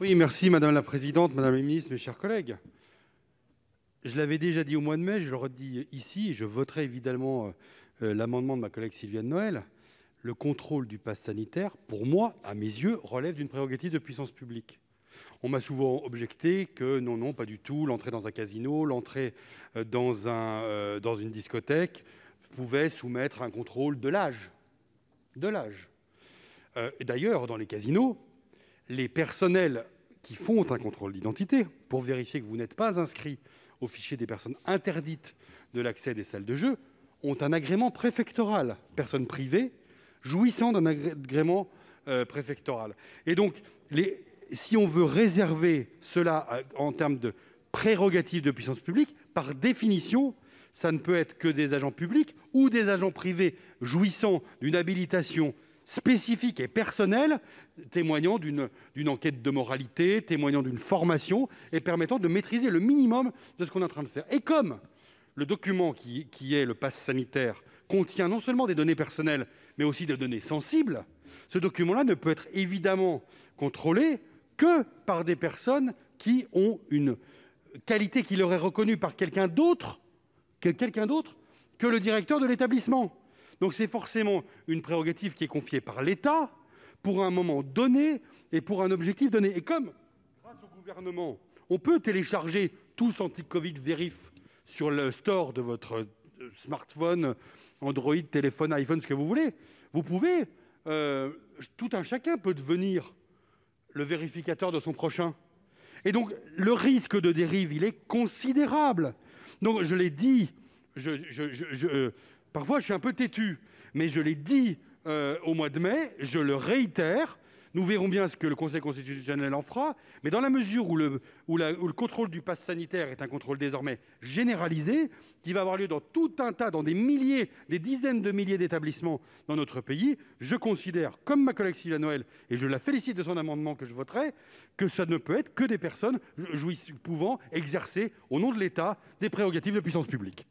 Oui, merci madame la présidente, madame la ministre, mes chers collègues. Je l'avais déjà dit au mois de mai, je le redis ici, et je voterai évidemment euh, euh, l'amendement de ma collègue Sylviane Noël. Le contrôle du pass sanitaire, pour moi, à mes yeux, relève d'une prérogative de puissance publique. On m'a souvent objecté que non, non, pas du tout, l'entrée dans un casino, l'entrée euh, dans, un, dans une discothèque pouvait soumettre un contrôle de l'âge. De l'âge. D'ailleurs, dans les casinos, les personnels qui font un contrôle d'identité pour vérifier que vous n'êtes pas inscrit au fichier des personnes interdites de l'accès des salles de jeu ont un agrément préfectoral, personnes privées jouissant d'un agrément euh, préfectoral. Et donc, si on veut réserver cela euh, en termes de prérogatives de puissance publique, par définition, ça ne peut être que des agents publics ou des agents privés jouissant d'une habilitation spécifiques et personnel, témoignant d'une enquête de moralité, témoignant d'une formation et permettant de maîtriser le minimum de ce qu'on est en train de faire. Et comme le document qui est le passe sanitaire contient non seulement des données personnelles, mais aussi des données sensibles, ce document-là ne peut être évidemment contrôlé que par des personnes qui ont une qualité qui leur est reconnue par quelqu'un d'autre que, quelqu'un d'autre que le directeur de l'établissement donc c'est forcément une prérogative qui est confiée par l'État pour un moment donné et pour un objectif donné et comme grâce au gouvernement, on peut télécharger tous anti-Covid vérif sur le store de votre euh, smartphone, Android, téléphone, iPhone, ce que vous voulez, vous pouvez euh, tout un chacun peut devenir le vérificateur de son prochain. Et donc, le risque de dérive, il est considérable. Donc, je l'ai dit, je, euh, Parfois, je suis un peu têtu, mais je l'ai dit euh, au mois de mai, je le réitère. Nous verrons bien ce que le Conseil constitutionnel en fera, mais dans la mesure où le, contrôle du pass sanitaire est un contrôle désormais généralisé, qui va avoir lieu dans tout un tas, dans des milliers, des dizaines de milliers d'établissements dans notre pays, je considère, comme ma collègue Sylvain Noël, et je la félicite de son amendement que je voterai, que ça ne peut être que des personnes jouissant, pouvant exercer, au nom de l'État, des prérogatives de puissance publique.